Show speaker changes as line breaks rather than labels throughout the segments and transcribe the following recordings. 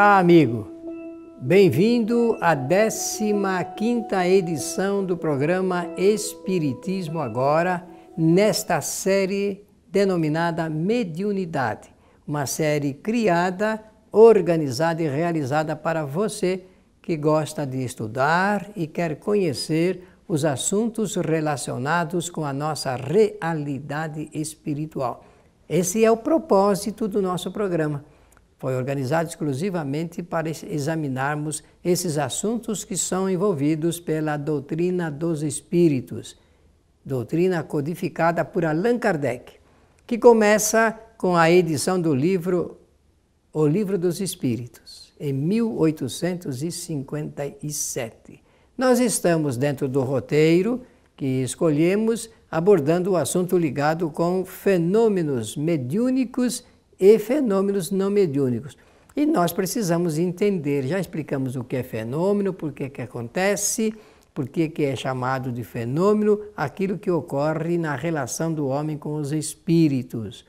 Olá, amigo. Bem-vindo à 15ª edição do programa Espiritismo Agora, nesta série denominada Mediunidade, uma série criada, organizada e realizada para você que gosta de estudar e quer conhecer os assuntos relacionados com a nossa realidade espiritual. Esse é o propósito do nosso programa foi organizado exclusivamente para examinarmos esses assuntos que são envolvidos pela doutrina dos espíritos, doutrina codificada por Allan Kardec, que começa com a edição do livro O Livro dos Espíritos, em 1857. Nós estamos dentro do roteiro que escolhemos, abordando o assunto ligado com fenômenos mediúnicos e fenômenos não mediúnicos. E nós precisamos entender, já explicamos o que é fenômeno, por que que acontece, por que que é chamado de fenômeno, aquilo que ocorre na relação do homem com os espíritos.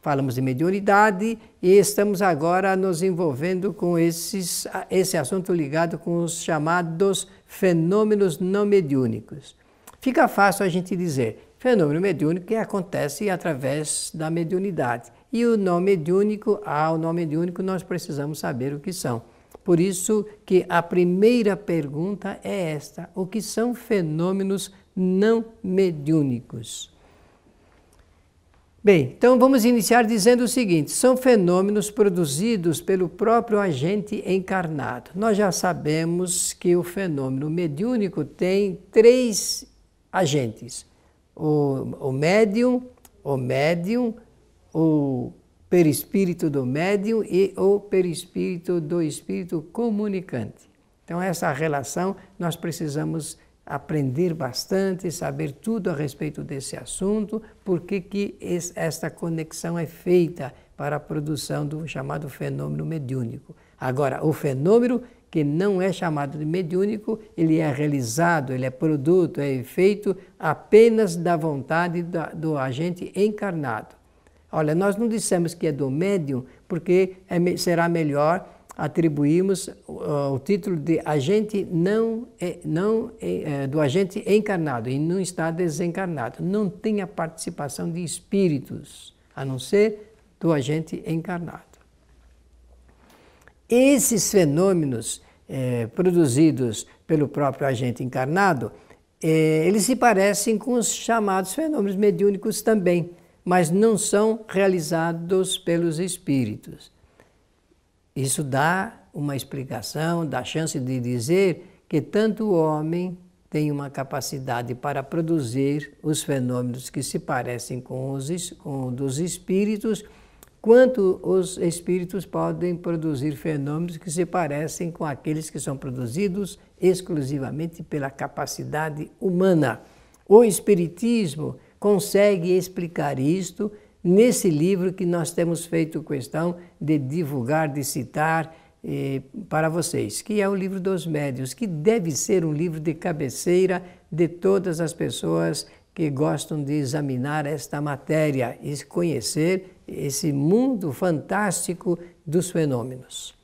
Falamos de mediunidade e estamos agora nos envolvendo com esses, esse assunto ligado com os chamados fenômenos não mediúnicos. Fica fácil a gente dizer, fenômeno mediúnico que acontece através da mediunidade e o nome mediúnico, ah, o nome mediúnico nós precisamos saber o que são. Por isso que a primeira pergunta é esta: o que são fenômenos não mediúnicos? Bem, então vamos iniciar dizendo o seguinte: são fenômenos produzidos pelo próprio agente encarnado. Nós já sabemos que o fenômeno mediúnico tem três agentes: o, o médium, o médium, o perispírito do médium e o perispírito do espírito comunicante. Então, essa relação nós precisamos aprender bastante, saber tudo a respeito desse assunto, porque que esta conexão é feita para a produção do chamado fenômeno mediúnico. Agora, o fenômeno que não é chamado de mediúnico, ele é realizado, ele é produto, é efeito apenas da vontade do agente encarnado. Olha, nós não dissemos que é do médium, porque é, será melhor atribuirmos uh, o título de agente não, eh, não eh, eh, do agente encarnado e não está desencarnado. Não tem a participação de espíritos, a não ser do agente encarnado. Esses fenômenos produzidos pelo próprio agente encarnado, eles se parecem com os chamados fenômenos mediúnicos também mas não são realizados pelos espíritos. Isso dá uma explicação, dá chance de dizer que tanto o homem tem uma capacidade para produzir os fenômenos que se parecem com os com dos espíritos, quanto os espíritos podem produzir fenômenos que se parecem com aqueles que são produzidos exclusivamente pela capacidade humana. O espiritismo consegue explicar isto nesse livro que nós temos feito questão de divulgar, de citar eh, para vocês, que é o livro dos médios, que deve ser um livro de cabeceira de todas as pessoas que gostam de examinar esta matéria e conhecer esse mundo fantástico dos fenômenos.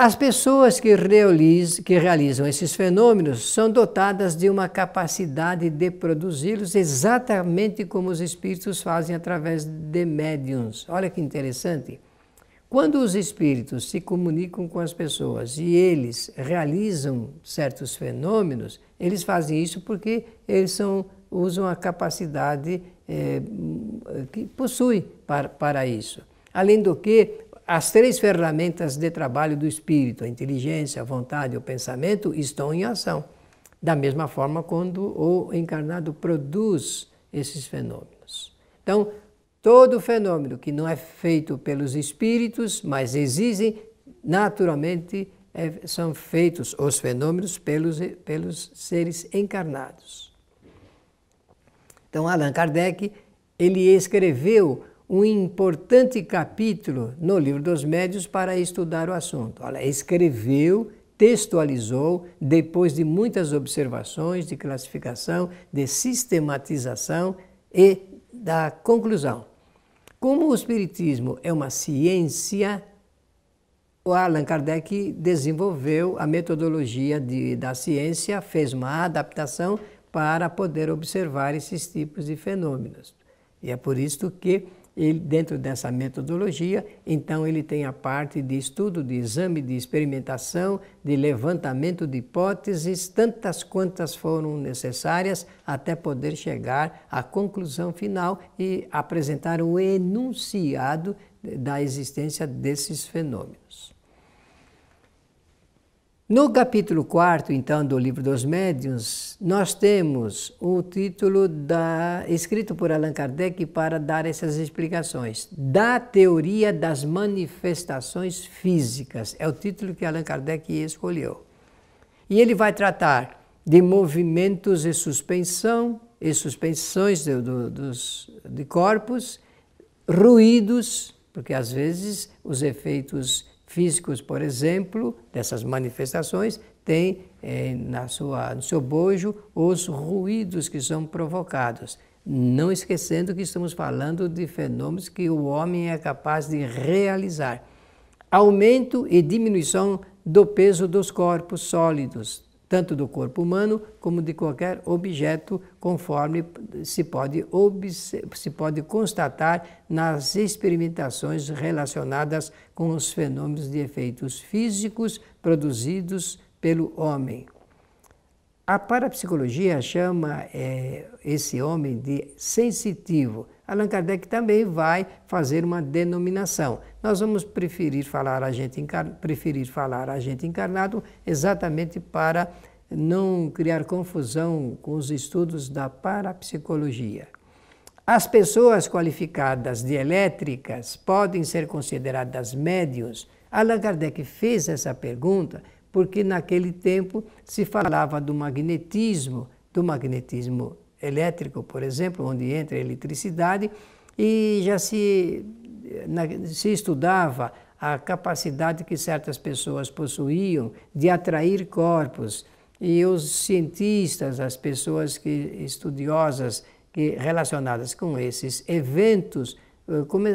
As pessoas que, realiz, que realizam esses fenômenos são dotadas de uma capacidade de produzi-los exatamente como os espíritos fazem através de médiums. Olha que interessante. Quando os espíritos se comunicam com as pessoas e eles realizam certos fenômenos, eles fazem isso porque eles são, usam a capacidade é, que possui para, para isso. Além do que, as três ferramentas de trabalho do espírito, a inteligência, a vontade e o pensamento, estão em ação. Da mesma forma, quando o encarnado produz esses fenômenos. Então, todo fenômeno que não é feito pelos espíritos, mas exige, naturalmente, é, são feitos os fenômenos pelos, pelos seres encarnados. Então, Allan Kardec, ele escreveu um importante capítulo no Livro dos Médios para estudar o assunto. Olha, escreveu, textualizou, depois de muitas observações, de classificação, de sistematização e da conclusão. Como o Espiritismo é uma ciência, o Allan Kardec desenvolveu a metodologia de, da ciência, fez uma adaptação para poder observar esses tipos de fenômenos. E é por isso que ele, dentro dessa metodologia, então ele tem a parte de estudo, de exame, de experimentação, de levantamento de hipóteses, tantas quantas foram necessárias até poder chegar à conclusão final e apresentar o enunciado da existência desses fenômenos. No capítulo 4, então, do Livro dos Médiuns, nós temos o título da, escrito por Allan Kardec para dar essas explicações. Da Teoria das Manifestações Físicas. É o título que Allan Kardec escolheu. E ele vai tratar de movimentos e suspensão, e suspensões de, do, dos, de corpos, ruídos, porque às vezes os efeitos físicos, por exemplo, dessas manifestações, tem eh, na sua, no seu bojo os ruídos que são provocados. Não esquecendo que estamos falando de fenômenos que o homem é capaz de realizar. Aumento e diminuição do peso dos corpos sólidos, tanto do corpo humano como de qualquer objeto, conforme se pode, se pode constatar nas experimentações relacionadas com os fenômenos de efeitos físicos produzidos pelo homem. A parapsicologia chama é, esse homem de sensitivo Allan Kardec também vai fazer uma denominação. Nós vamos preferir falar a gente preferir falar agente encarnado exatamente para não criar confusão com os estudos da parapsicologia. As pessoas qualificadas de elétricas podem ser consideradas médios? Allan Kardec fez essa pergunta porque naquele tempo se falava do magnetismo, do magnetismo elétrico, por exemplo, onde entra a eletricidade, e já se, na, se estudava a capacidade que certas pessoas possuíam de atrair corpos. E os cientistas, as pessoas que, estudiosas que, relacionadas com esses eventos, eh, come,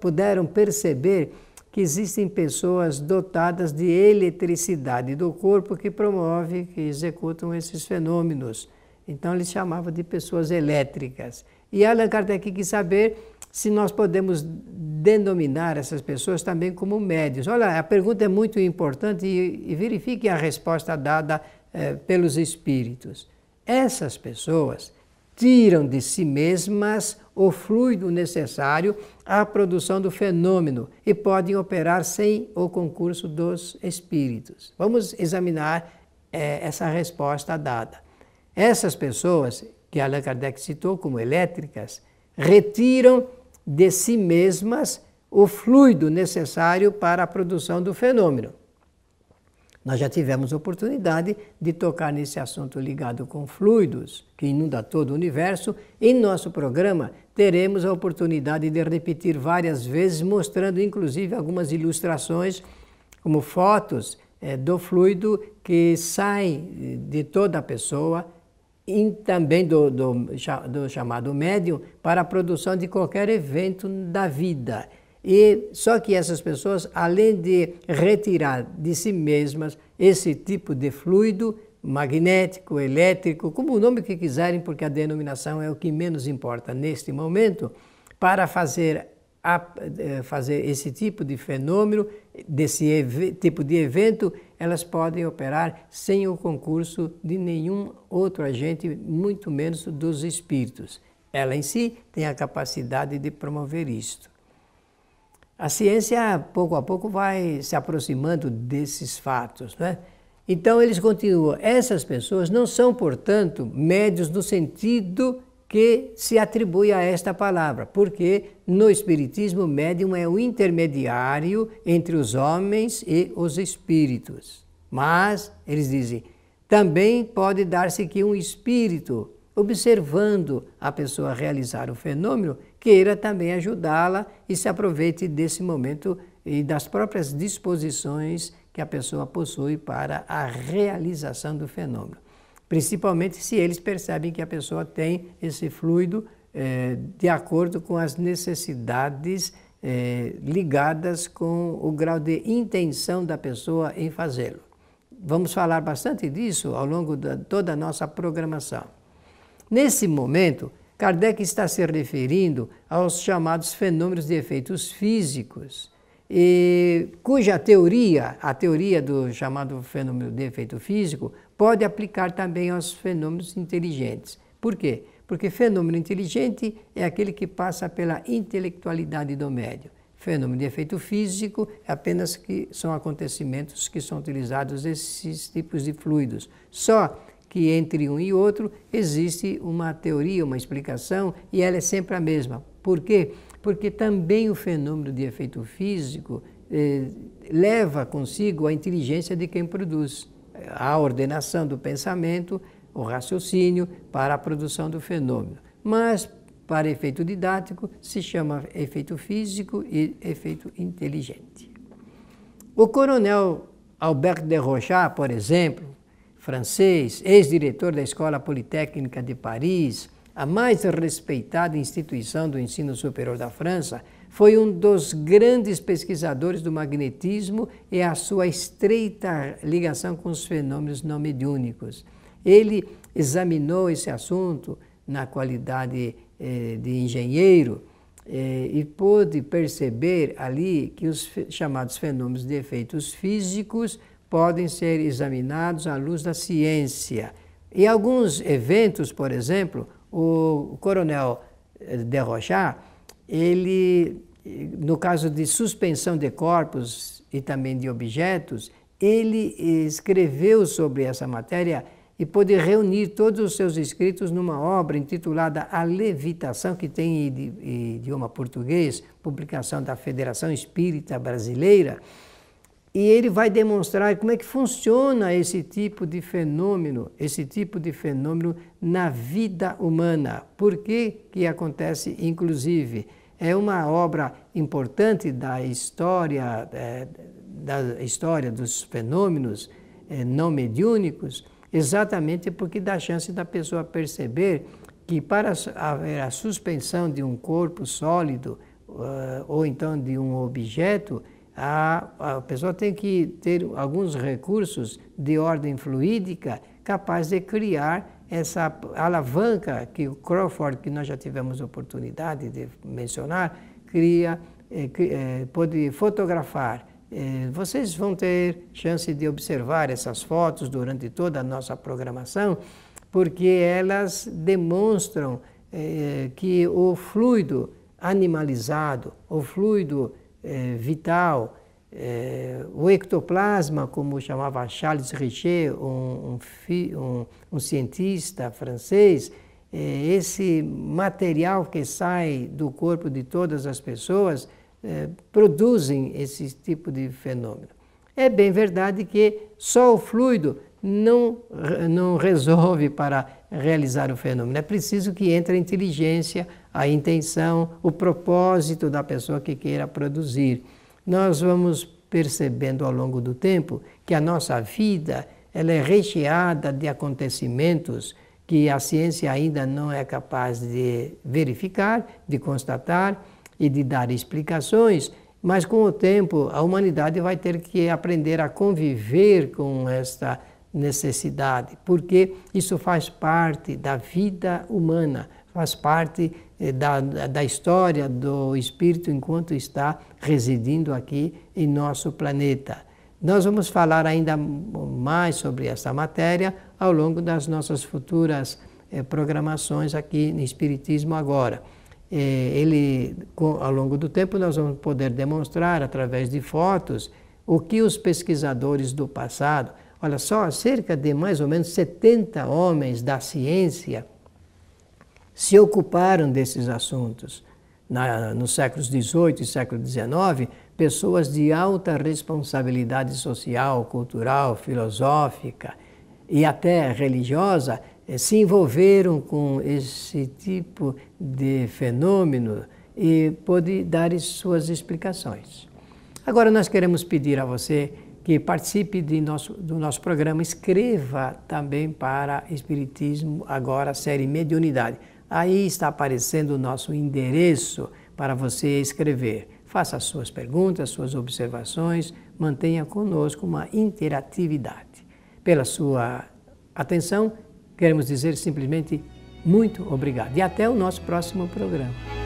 puderam perceber que existem pessoas dotadas de eletricidade do corpo que promove, que executam esses fenômenos. Então ele chamava de pessoas elétricas. E Allan Kardec quis saber se nós podemos denominar essas pessoas também como médios. Olha, a pergunta é muito importante e, e verifique a resposta dada eh, pelos espíritos. Essas pessoas tiram de si mesmas o fluido necessário à produção do fenômeno e podem operar sem o concurso dos espíritos. Vamos examinar eh, essa resposta dada. Essas pessoas que Allan Kardec citou como elétricas retiram de si mesmas o fluido necessário para a produção do fenômeno. Nós já tivemos oportunidade de tocar nesse assunto ligado com fluidos, que inunda todo o universo. Em nosso programa, teremos a oportunidade de repetir várias vezes, mostrando inclusive algumas ilustrações, como fotos é, do fluido que sai eh, de toda a pessoa e também do, do, do chamado médium para a produção de qualquer evento da vida. E só que essas pessoas, além de retirar de si mesmas esse tipo de fluido magnético, elétrico, como o nome que quiserem, porque a denominação é o que menos importa neste momento, para fazer a eh, fazer esse tipo de fenômeno, desse tipo de evento, elas podem operar sem o concurso de nenhum outro agente, muito menos dos espíritos. Ela em si tem a capacidade de promover isto. A ciência, pouco a pouco, vai se aproximando desses fatos. Né? Então, eles continuam. Essas pessoas não são, portanto, médios no sentido que se atribui a esta palavra, porque no Espiritismo, o médium é o intermediário entre os homens e os espíritos. Mas, eles dizem, também pode dar-se que um espírito, observando a pessoa realizar o fenômeno, queira também ajudá-la e se aproveite desse momento e das próprias disposições que a pessoa possui para a realização do fenômeno principalmente se eles percebem que a pessoa tem esse fluido é, de acordo com as necessidades é, ligadas com o grau de intenção da pessoa em fazê-lo. Vamos falar bastante disso ao longo de toda a nossa programação. Nesse momento, Kardec está se referindo aos chamados fenômenos de efeitos físicos, e cuja teoria, a teoria do chamado fenômeno de efeito físico, pode aplicar também aos fenômenos inteligentes. Por quê? Porque fenômeno inteligente é aquele que passa pela intelectualidade do médio. Fenômeno de efeito físico é apenas que são acontecimentos que são utilizados esses tipos de fluidos. Só que entre um e outro existe uma teoria, uma explicação, e ela é sempre a mesma. Por quê? Porque também o fenômeno de efeito físico eh, leva consigo a inteligência de quem produz a ordenação do pensamento, o raciocínio para a produção do fenômeno. Mas, para efeito didático, se chama efeito físico e efeito inteligente. O coronel Albert de Rochat, por exemplo, francês, ex-diretor da Escola Politécnica de Paris, a mais respeitada instituição do ensino superior da França, foi um dos grandes pesquisadores do magnetismo e a sua estreita ligação com os fenômenos não mediúnicos. Ele examinou esse assunto na qualidade eh, de engenheiro eh, e pôde perceber ali que os chamados fenômenos de efeitos físicos podem ser examinados à luz da ciência. E alguns eventos, por exemplo, o coronel eh, Derrochard ele, no caso de suspensão de corpos e também de objetos, ele escreveu sobre essa matéria e pôde reunir todos os seus escritos numa obra intitulada A Levitação, que tem idioma português, publicação da Federação Espírita Brasileira. E ele vai demonstrar como é que funciona esse tipo de fenômeno, esse tipo de fenômeno na vida humana. Por que, que acontece, inclusive? É uma obra importante da história, é, da história dos fenômenos é, não mediúnicos, exatamente porque dá chance da pessoa perceber que para haver a suspensão de um corpo sólido ah, ou então de um objeto, a, a pessoa tem que ter alguns recursos de ordem fluídica capaz de criar essa alavanca que o Crawford, que nós já tivemos oportunidade de mencionar, cria, é, é, pode fotografar. É, vocês vão ter chance de observar essas fotos durante toda a nossa programação, porque elas demonstram que o fluido animalizado, o fluido é, vital. É, o ectoplasma, como chamava Charles Richer, um, um, um, um cientista francês, é, esse material que sai do corpo de todas as pessoas produzem esse tipo de fenômeno. É bem verdade que só o fluido não, não resolve para realizar o fenômeno. É preciso que entre a inteligência, a intenção, o propósito da pessoa que queira produzir. Nós vamos percebendo ao longo do tempo que a nossa vida ela é recheada de acontecimentos que a ciência ainda não é capaz de verificar, de constatar e de dar explicações, mas com o tempo a humanidade vai ter que aprender a conviver com esta necessidade, porque isso faz parte da vida humana, faz parte eh, da, da história do espírito enquanto está residindo aqui em nosso planeta. Nós vamos falar ainda mais sobre essa matéria ao longo das nossas futuras eh, programações aqui no Espiritismo Agora. Eh, ele, ao longo do tempo, nós vamos poder demonstrar através de fotos o que os pesquisadores do passado, Olha só, cerca de mais ou menos 70 homens da ciência se ocuparam desses assuntos. Na, nos séculos XVIII e século XIX, pessoas de alta responsabilidade social, cultural, filosófica e até religiosa eh, se envolveram com esse tipo de fenômeno e pôde dar suas explicações. Agora nós queremos pedir a você que participe de nosso, do nosso programa, escreva também para Espiritismo Agora, série Mediunidade. Aí está aparecendo o nosso endereço para você escrever. Faça suas perguntas, suas observações, mantenha conosco uma interatividade. Pela sua atenção, queremos dizer simplesmente muito obrigado e até o nosso próximo programa.